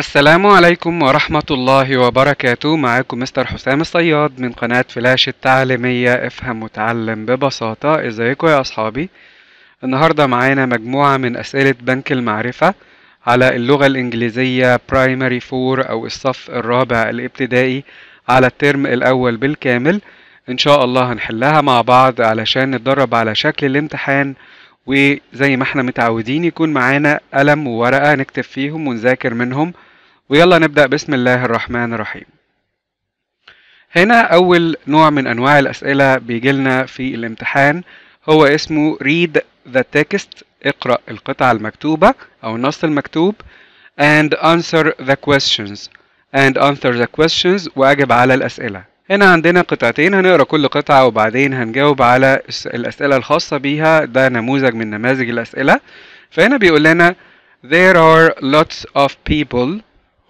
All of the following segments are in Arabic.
السلام عليكم ورحمة الله وبركاته معاكم مستر حسام الصياد من قناة فلاش التعليمية افهم وتعلم ببساطة ازيكم يا اصحابي النهاردة معانا مجموعة من اسئلة بنك المعرفة على اللغة الانجليزية برايمري فور او الصف الرابع الابتدائي على الترم الاول بالكامل ان شاء الله هنحلها مع بعض علشان نتدرب على شكل الامتحان وزي ما احنا متعودين يكون معانا قلم وورقة نكتب فيهم ونذاكر منهم ويلا نبدأ بسم الله الرحمن الرحيم هنا أول نوع من أنواع الأسئلة بيجيلنا في الامتحان هو اسمه read the text اقرأ القطعة المكتوبة أو النص المكتوب and answer the questions and answer the questions وأجب على الأسئلة هنا عندنا قطعتين هنقرا كل قطعة وبعدين هنجاوب على الأسئلة الخاصة بيها ده نموذج من نماذج الأسئلة فهنا بيقول لنا there are lots of people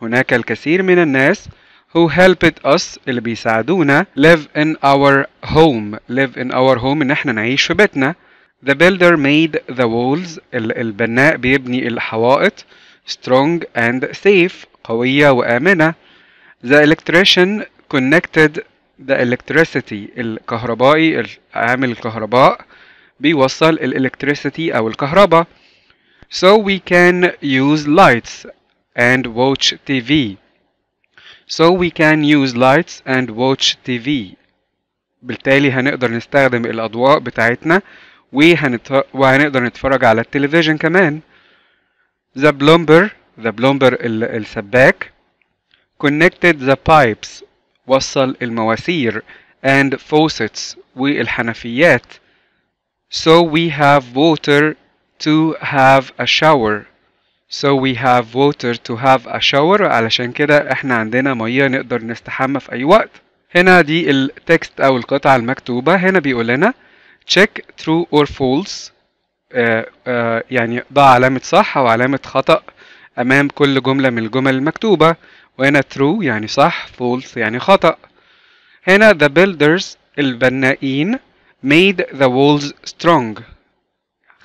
هناك الكثير من الناس who helped us اللي بيساعدونا live in our home live in our home ان احنا نعيش في بيتنا the builder made the walls البناء بيبني الحوائط strong and safe قوية وآمنة the electrician connected the electricity الكهربائي عامل الكهرباء بيوصل الالكتريسيتي او الكهرباء so we can use lights and watch TV. So we can use lights and watch TV. بالتالي هنقدر نستخدم الأضواء بتاعتنا وهنت... وهنقدر نتفرج على التلفزيون كمان. The plumber the plumber ال... السباك connected the pipes وصل المواسير and faucets والحنفيات so we have water to have a shower So we have water to have a shower علشان كده احنا عندنا مية نقدر نستحمى في أي وقت هنا دي التكست أو القطعة المكتوبة هنا بيقول لنا check true or false uh, uh, يعني ضع علامة صح أو علامة خطأ أمام كل جملة من الجمل المكتوبة وهنا true يعني صح false يعني خطأ هنا the builders البنائين made the walls strong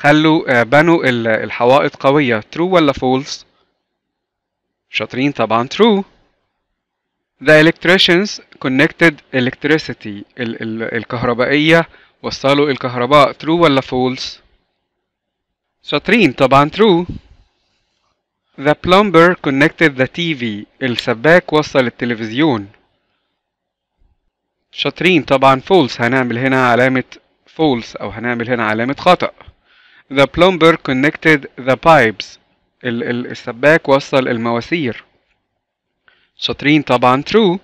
خلوا آه، بنوا الحوائط قوية true ولا false شاطرين طبعا true The electricians connected electricity ال ال الكهربائية وصلوا الكهرباء true ولا false شاطرين طبعا true The plumber connected the TV السباك وصل التلفزيون شاطرين طبعا false هنعمل هنا علامة false أو هنعمل هنا علامة خطأ The plumber connected the pipes ال ال السباك وصل المواسير شاطرين طبعا true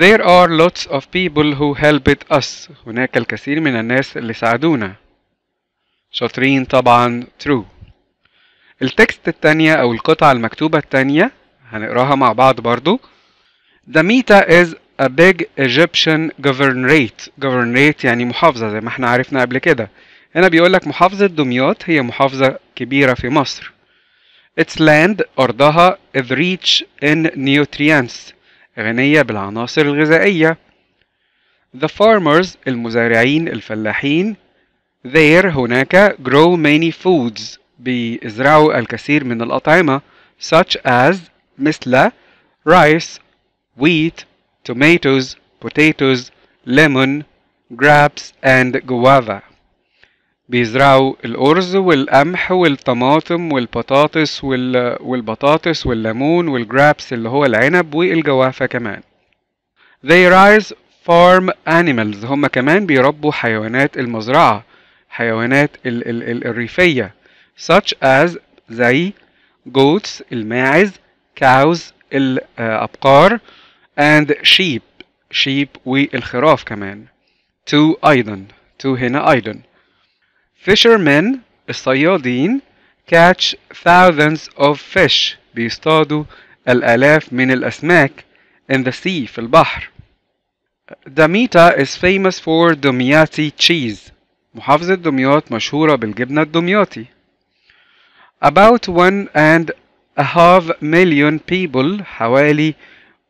There are lots of people who helped us هناك الكثير من الناس اللي ساعدونا شاطرين طبعا true التكست التانية أو القطعة المكتوبة التانية هنقراها مع بعض برضو The meta is a big Egyptian governorate governorate يعني محافظة زي ما احنا عرفنا قبل كده هنا بيقول لك محافظة دمياط هي محافظة كبيرة في مصر Its land أرضها is rich in nutrients غنية بالعناصر الغذائية The farmers المزارعين الفلاحين There هناك grow many foods بيزرعوا الكثير من الأطعمة such as مثل rice, wheat, tomatoes, potatoes, lemon, grapes and guava بيزرعوا الأرز والقمح والطماطم والبطاطس وال... والبطاطس والليمون والجرابس اللي هو العنب والجوافة كمان They raise farm animals هم كمان بيربوا حيوانات المزرعة حيوانات ال... ال... ال... الريفية such as زي goats الماعز cows الأبقار and sheep sheep والخراف كمان to أيضا to هنا أيضا Fishermen الصيادين catch thousands of fish بيصطادوا الآلاف من الأسماك in the sea في البحر Damietta is famous for Domiati cheese محافظة دمياط مشهورة بالجبنة الدمياطي About one and a half million people حوالي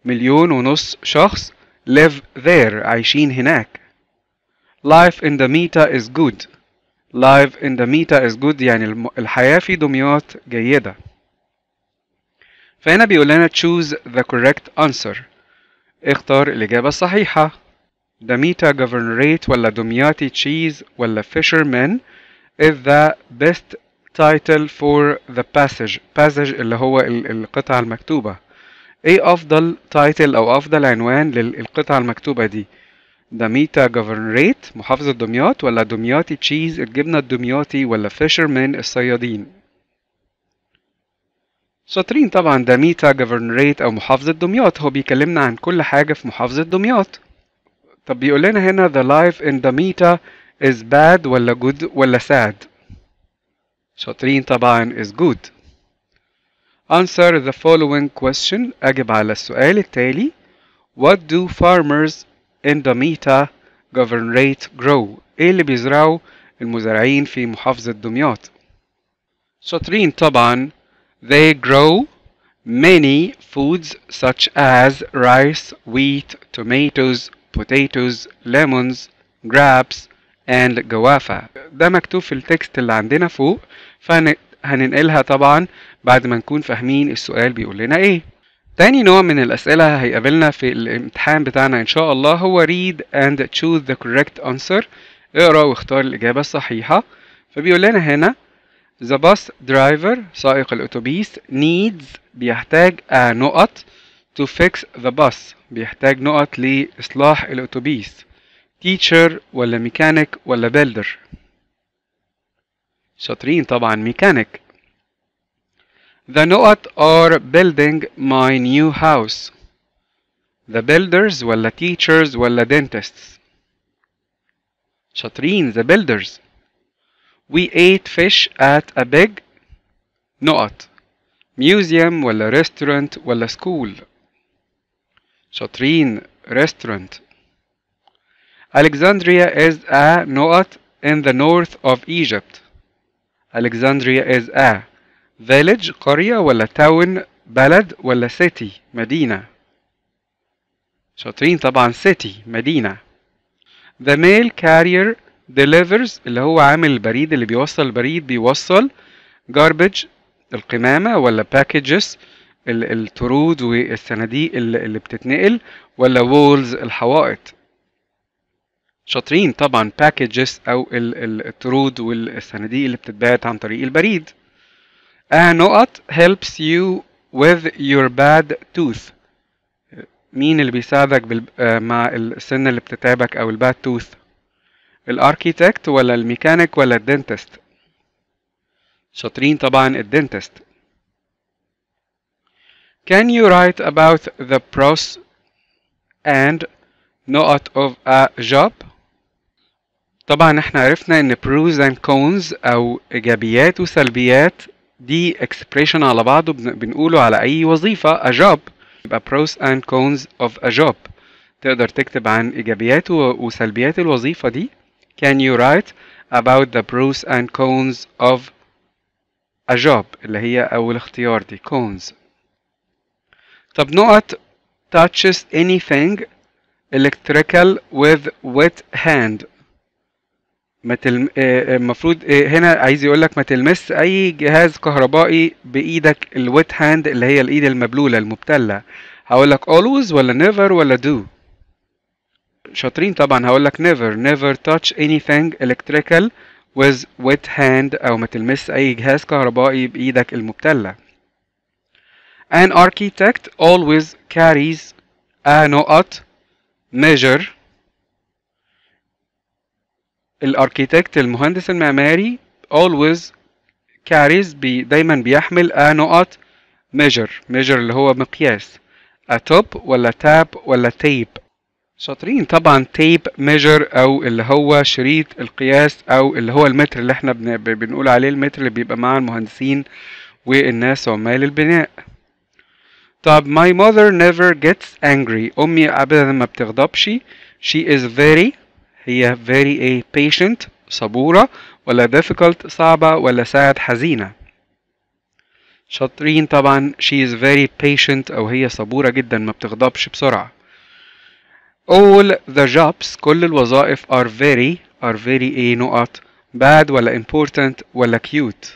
مليون ونص شخص live there عايشين هناك Life in Damietta is good life in the meta is good يعني الحياة في دمياط جيدة فهنا بيقول لنا choose the correct answer إيه اختار الإجابة الصحيحة the meta governorate ولا دمياطي cheese ولا fisherman is the best title for the passage passage اللي هو القطعة المكتوبة ايه افضل تايتل او افضل عنوان للقطعة المكتوبة دي دميتا جوفرنريت محافظة دمياط ولا دمياطي تشيز الجبنة الدمياطي ولا فيشرمان الصيادين شاطرين طبعا دميتا جوفرنريت أو محافظة دمياط هو بيكلمنا عن كل حاجة في محافظة دمياط طب بيقول لنا هنا the life in Damita is bad ولا good ولا sad شاطرين طبعا is good Answer the following question أجب على السؤال التالي What do farmers in the Meta Governorate Grow ايه اللي بيزرعوا المزارعين في محافظة دمياط شاطرين طبعا they grow many foods such as rice, wheat, tomatoes, potatoes, lemons, grapes and جوافة ده مكتوب في التكست اللي عندنا فوق فهننقلها طبعا بعد ما نكون فاهمين السؤال بيقول لنا ايه تاني نوع من الأسئلة هيقابلنا في الامتحان بتاعنا إن شاء الله هو read and choose the correct answer اقرأ واختار الإجابة الصحيحة فبيقول لنا هنا The bus driver سائق الأتوبيس needs بيحتاج a نقط to fix the bus بيحتاج نقط لإصلاح الأتوبيس teacher ولا mechanic ولا builder شاطرين طبعا mechanic The Noat are building my new house. The builders ولا teachers ولا dentists. شاطرين the builders. We ate fish at a big نقط museum ولا restaurant ولا school. شاطرين restaurant. Alexandria is a نقط in the north of Egypt. Alexandria is a فيلج قرية ولا تاون بلد ولا سيتي مدينة شاطرين طبعا سيتي مدينة The mail carrier delivers اللي هو عامل البريد اللي بيوصل البريد بيوصل garbage القمامة ولا packages الطرود والصناديق اللي بتتنقل ولا walls الحوائط شاطرين طبعا packages أو الطرود والصناديق اللي بتتبعت عن طريق البريد آه نقط helps you with your bad tooth مين اللي بيساعدك بال... آه، مع السن اللي بتتعبك او الباد توث الاركيتكت ولا الميكانيك ولا الدنتست شاطرين طبعا الدنتست Can you write about the pros and not of a job? طبعا احنا عرفنا ان pros and cons او ايجابيات وسلبيات دي اكسبريشن على بعضه بنقوله على اي وظيفه a job يبقى pros and cons of a job تقدر تكتب عن ايجابيات وسلبيات الوظيفه دي can you write about the pros and cons of a job اللي هي اول اختيار دي cons طب نقط touches anything electrical with wet hand ما تلم... آه، آه، المفروض آه، هنا عايز يقول لك ما تلمس اي جهاز كهربائي بايدك الويت هاند اللي هي الايد المبلوله المبتله هقول لك always ولا never ولا do شاطرين طبعا هقول لك never never touch anything electrical with wet hand او ما تلمس اي جهاز كهربائي بايدك المبتله an architect always carries a نقط measure الاركيتكت المهندس المعماري always carries بي دايما بيحمل a آه، نقط measure measure اللي هو مقياس a آه، top ولا tab ولا tape شاطرين طبعا tape measure او اللي هو شريط القياس او اللي هو المتر اللي احنا بنقول عليه المتر اللي بيبقى مع المهندسين والناس عمال البناء طب my mother never gets angry امي ابدا ما بتغضبش she is very هي very a patient صبورة ولا difficult صعبة ولا sad حزينة شاطرين طبعا she is very patient أو هي صبورة جدا ما بتغضبش بسرعة all the jobs كل الوظائف are very are very a نقط bad ولا important ولا cute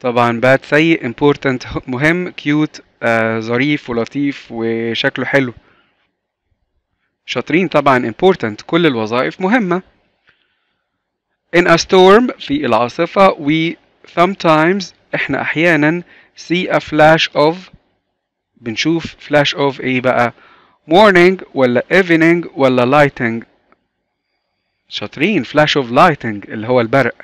طبعا bad سيء important مهم cute آه ظريف ولطيف وشكله حلو شاطرين طبعا important كل الوظائف مهمة in a storm في العاصفة we sometimes احنا احيانا see a flash of بنشوف flash of ايه بقى morning ولا evening ولا lighting شاطرين flash of lighting اللي هو البرق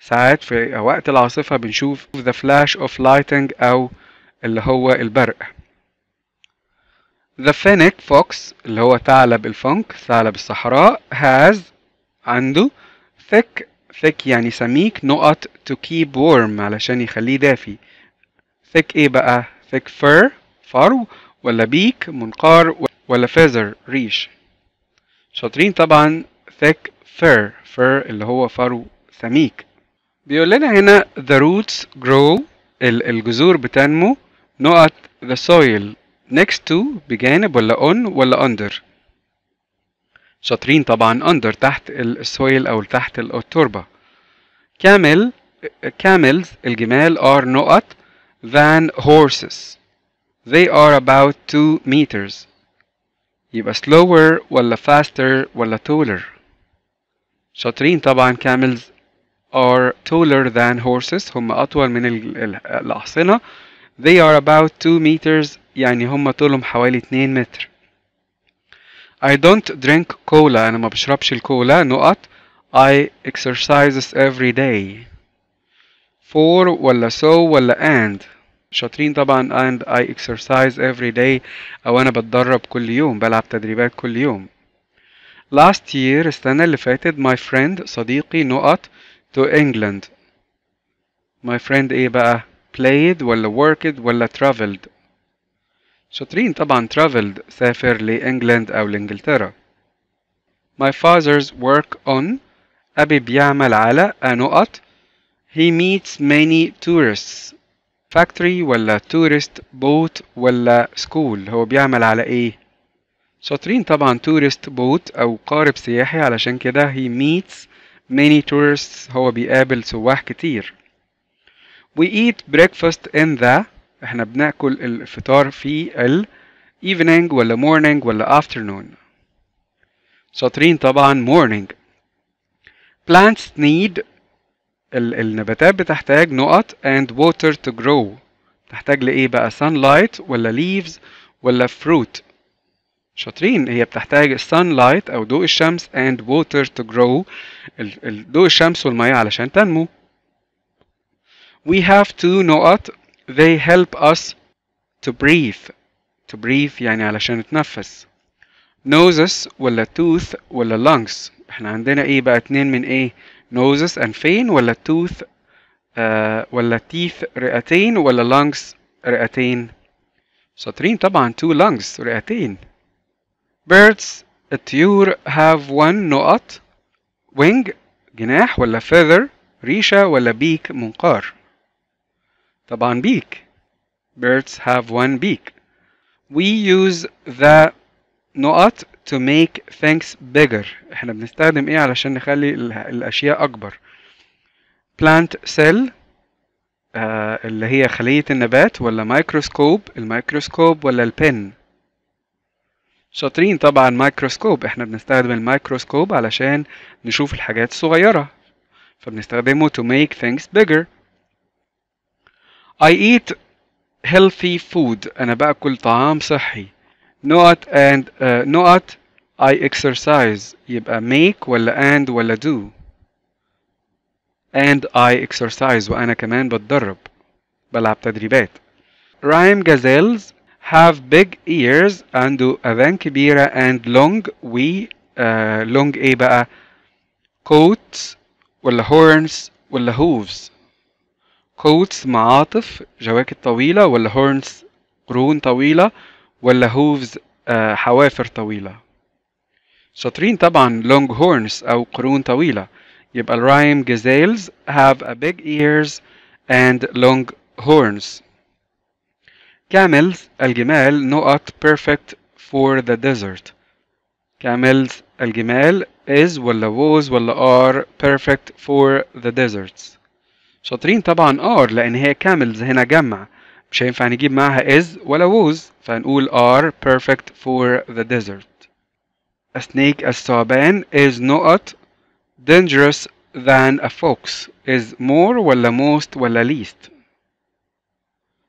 ساعات في وقت العاصفة بنشوف the flash of lighting أو اللي هو البرق The fennec fox اللي هو ثعلب الفنك ثعلب الصحراء has عنده thick thick يعني سميك نقط to keep warm علشان يخليه دافي thick ايه بقى thick fur فرو ولا بيك منقار ولا feather ريش شاطرين طبعا thick fur fur اللي هو فرو سميك بيقول لنا هنا the roots grow الجذور بتنمو نقط the soil next to بجانب ولا on ولا under شاطرين طبعا under تحت السويل أو تحت التربة camel eh, camels الجمال are نقط than horses they are about 2 meters يبقى slower ولا faster ولا taller شاطرين طبعا camels are taller than horses هم أطول من الأحصنة they are about 2 meters يعني هما طولهم حوالي 2 متر I don't drink cola أنا ما بشربش الكولا نقط I exercises every day for ولا so ولا and شاطرين طبعا and I exercise every day أو أنا بتدرب كل يوم بلعب تدريبات كل يوم last year السنة اللي فاتت my friend صديقي نقط to England my friend إيه بقى played ولا worked ولا traveled شاطرين طبعا traveled سافر لإنجلند أو لإنجلترا My father's work on أبي بيعمل على نقط He meets many tourists factory ولا tourist boat ولا school هو بيعمل على إيه؟ شاطرين طبعا tourist boat أو قارب سياحي علشان كده he meets many tourists هو بيقابل سواح كتير We eat breakfast in the احنا بناكل الفطار في ال evening ولا morning ولا afternoon شاطرين طبعا morning plants need ال النباتات بتحتاج نقط and water to grow تحتاج لإيه بقى sunlight ولا leaves ولا fruit شاطرين هي بتحتاج sunlight أو ضوء الشمس and water to grow ضوء الشمس والمية علشان تنمو we have two نقط they help us to breathe to breathe يعني علشان نتنفس noses ولا tooth ولا lungs احنا عندنا ايه بقى اتنين من ايه noses انفين ولا tooth آه ولا teeth رئتين ولا lungs رئتين شاطرين طبعا two lungs رئتين birds a طيور have one نقط wing جناح ولا feather ريشة ولا beak منقار طبعا بيك birds have one beak we use the نقط to make things bigger احنا بنستخدم ايه علشان نخلي الاشياء اكبر plant cell آه اللي هي خلية النبات ولا مايكروسكوب الميكروسكوب ولا البن شاطرين طبعا مايكروسكوب احنا بنستخدم الميكروسكوب علشان نشوف الحاجات الصغيرة فبنستخدمه to make things bigger I eat healthy food أنا باكل طعام صحي not and uh, not I exercise يبقى uh, make ولا and ولا do and I exercise وأنا كمان بتدرب بلعب تدريبات rhyme gazelles have big ears and do أذان كبيرة and long we uh, long إيه بقى coats ولا horns ولا hooves كوتس معاطف جواكت طويلة ولا هورنز قرون طويلة ولا هوفز آه، حوافر طويلة شاطرين طبعا لونج هورنز أو قرون طويلة يبقى الرايم جزيلز have a big ears and long horns camels الجمال not perfect for the desert camels الجمال is ولا was ولا are perfect for the deserts شاطرين طبعا ار لان هي كاملز هنا جمع مش هينفع نجيب معاها is ولا was فهنقول are perfect for the desert a snake a is not dangerous than a fox is more ولا most ولا least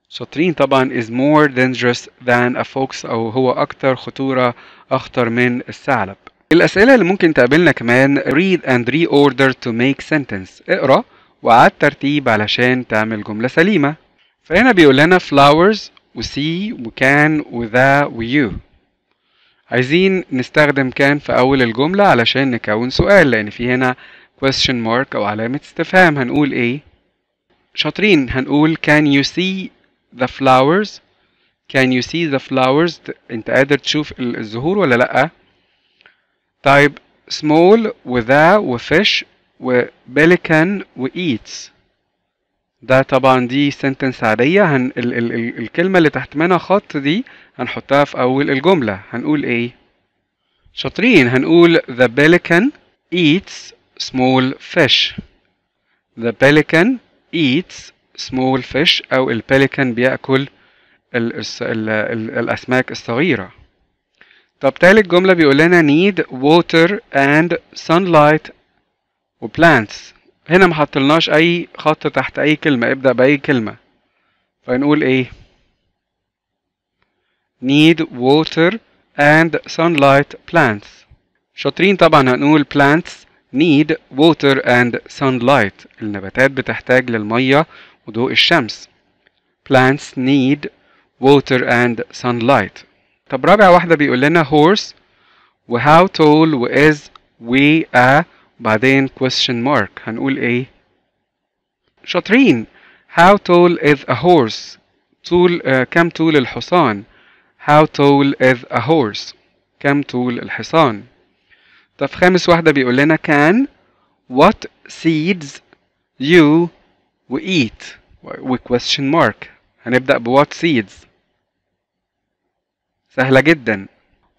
شاطرين طبعا is more dangerous than a fox او هو اكتر خطورة اخطر من الثعلب الاسئلة اللي ممكن تقابلنا كمان read and reorder to make sentence اقرأ وعاد ترتيب علشان تعمل جملة سليمة فهنا بيقول لنا flowers و see و can و the و you عايزين نستخدم كان في أول الجملة علشان نكون سؤال لأن في هنا question mark أو علامة استفهام هنقول إيه؟ شاطرين هنقول can you see the flowers can you see the flowers أنت قادر تشوف الزهور ولا لأ؟ طيب small و the و fish وبلكن وإيتس ده طبعا دي سنتنس عادية هن ال ال ال الكلمة اللي تحت منها خط دي هنحطها في أول الجملة هنقول إيه؟ شاطرين هنقول the pelican eats small fish the pelican eats small fish أو ال pelican بيأكل ال ال ال الأسماك الصغيرة طب تالت جملة بيقول لنا need water and sunlight وبلانتس هنا ما حطلناش اي خط تحت اي كلمه ابدا باي كلمه فنقول ايه need water and sunlight plants شاطرين طبعا هنقول plants need water and sunlight النباتات بتحتاج للمية وضوء الشمس plants need water and sunlight طب رابع واحدة بيقول لنا horse و how tall و is we a بعدين question mark هنقول ايه شاطرين how tall is a horse طول uh, كم طول الحصان how tall is a horse كم طول الحصان طب خامس واحدة بيقول لنا can what seeds you we eat We question mark هنبدأ ب what seeds سهلة جدا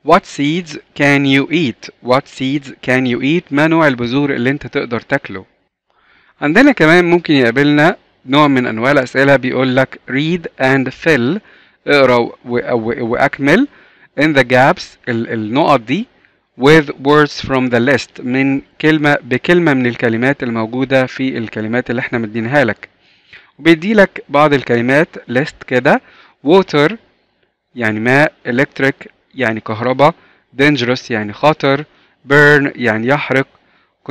What seeds can you eat? What seeds can you eat? ما نوع البذور اللي انت تقدر تاكله؟ عندنا كمان ممكن يقابلنا نوع من انواع الاسئله بيقول لك read and fill اقرا واكمل in the gaps النقط دي with words from the list من كلمه بكلمه من الكلمات الموجوده في الكلمات اللي احنا مدينها لك وبيدي لك بعض الكلمات list كده water يعني ماء electric يعني كهرباء dangerous يعني خطر burn يعني يحرق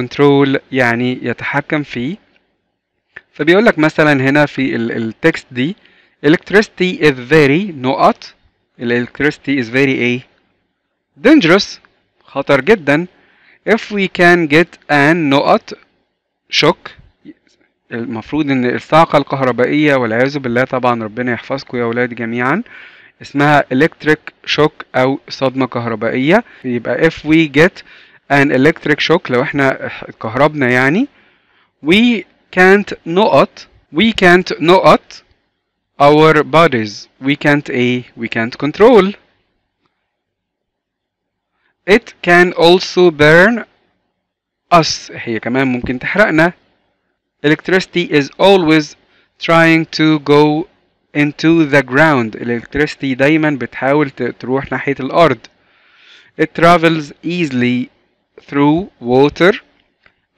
control يعني يتحكم فيه فبيقول لك مثلا هنا في التكست دي electricity is very نقط electricity is very ايه dangerous خطر جدا if we can get an نقط شوك المفروض ان الصاعقه الكهربائية والعياذ بالله طبعا ربنا يحفظكم يا ولاد جميعا اسمها electric shock او صدمة كهربائية يبقى if we get an electric shock لو احنا اتكهربنا يعني we can't not we can't not our bodies we can't a we can't control it can also burn us هي كمان ممكن تحرقنا electricity is always trying to go into the ground electricity دايما بتحاول تروح ناحية الأرض it travels easily through water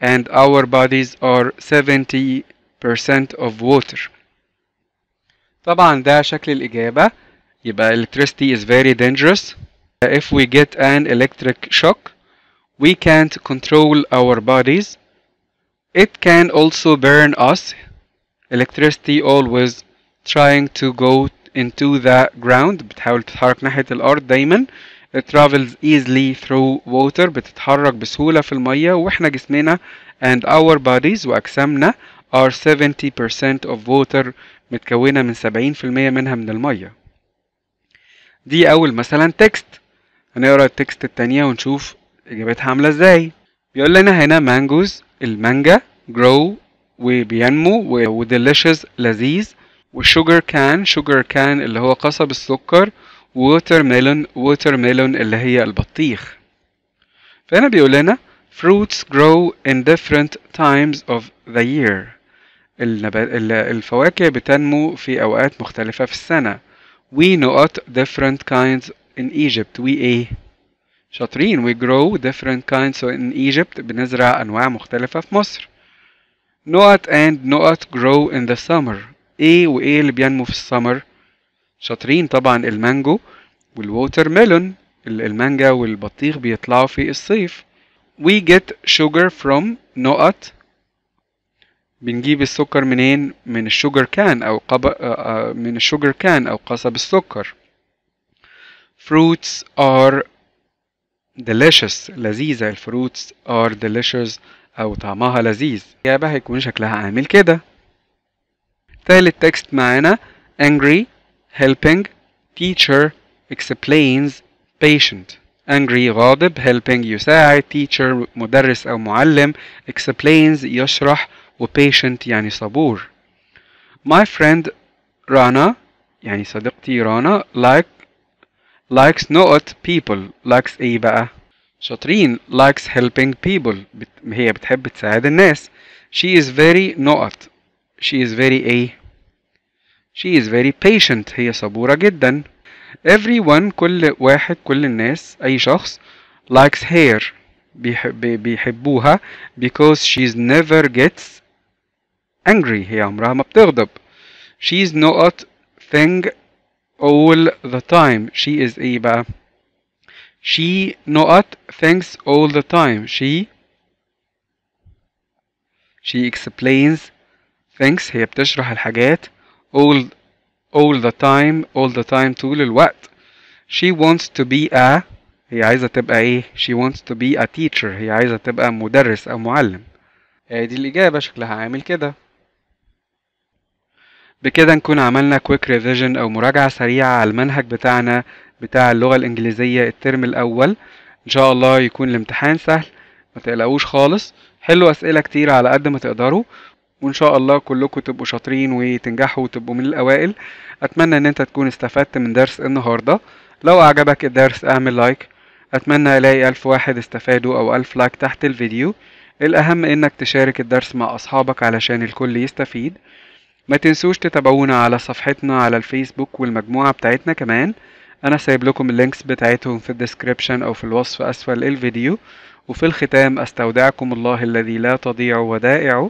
and our bodies are 70% of water طبعا ده شكل الإجابة يبقى electricity is very dangerous if we get an electric shock we can't control our bodies it can also burn us electricity always trying to go into the ground بتحاول تتحرك ناحية الأرض دايما It travels easily through water بتتحرك بسهولة في المية واحنا جسمنا and our bodies وأجسامنا are 70% of water متكونة من 70% منها من المية دي أول مثلا تكست هنقرا التكست التانية ونشوف إجابتها عاملة إزاي بيقول لنا هنا مانجوز المانجا grow وبينمو وديليشيز لذيذ وشوجر كان شوجر كان اللي هو قصب السكر ووتر ميلون ووتر ميلون اللي هي البطيخ فهنا بيقول لنا fruits grow in different times of the year الفواكه بتنمو في أوقات مختلفة في السنة we نقط different kinds in Egypt we ايه شاطرين we grow different kinds so in Egypt بنزرع أنواع مختلفة في مصر نقط and نقط grow in the summer ايه وايه اللي بينمو في السمر شاطرين طبعا المانجو والووتر ميلون المانجا والبطيخ بيطلعوا في الصيف we get sugar from نقط بنجيب السكر منين من الشوجر كان او قب... آه، آه، من الشوجر كان او قصب السكر fruits are delicious لذيذة الفروتس are delicious او طعمها لذيذ الاجابة هيكون شكلها عامل كده تالت تكست معانا angry helping teacher explains patient angry غاضب helping يساعد teacher مدرس أو معلم explains يشرح و patient يعني صبور my friend Rana يعني صديقتي رانا like likes not people likes ايه بقى شاطرين likes helping people هي بتحب تساعد الناس she is very not she is very a. she is very patient هي صبورة جدا everyone كل واحد كل الناس أي شخص likes her بيحب بيحبوها because she's never gets angry هي عمرها ما بتغضب she's not thing all the time she is ايه بقى she not thinks all the time she she explains things هي بتشرح الحاجات all all the time all the time طول الوقت she wants to be a هي عايزة تبقى ايه she wants to be a teacher هي عايزة تبقى مدرس او معلم آه، دي الإجابة شكلها عامل كده بكده نكون عملنا quick revision أو مراجعة سريعة على المنهج بتاعنا بتاع اللغة الإنجليزية الترم الأول إن شاء الله يكون الامتحان سهل ما تقلقوش خالص حلوا أسئلة كتير على قد ما تقدروا وان شاء الله كلكم تبقوا شاطرين وتنجحوا وتبقوا من الاوائل اتمنى ان انت تكون استفدت من درس النهارده لو اعجبك الدرس اعمل لايك اتمنى الاقي الف واحد استفادوا او الف لايك تحت الفيديو الاهم انك تشارك الدرس مع اصحابك علشان الكل يستفيد ما تنسوش تتابعونا على صفحتنا على الفيسبوك والمجموعة بتاعتنا كمان انا سايب لكم اللينكس بتاعتهم في الديسكريبشن او في الوصف اسفل الفيديو وفي الختام استودعكم الله الذي لا تضيع ودائعه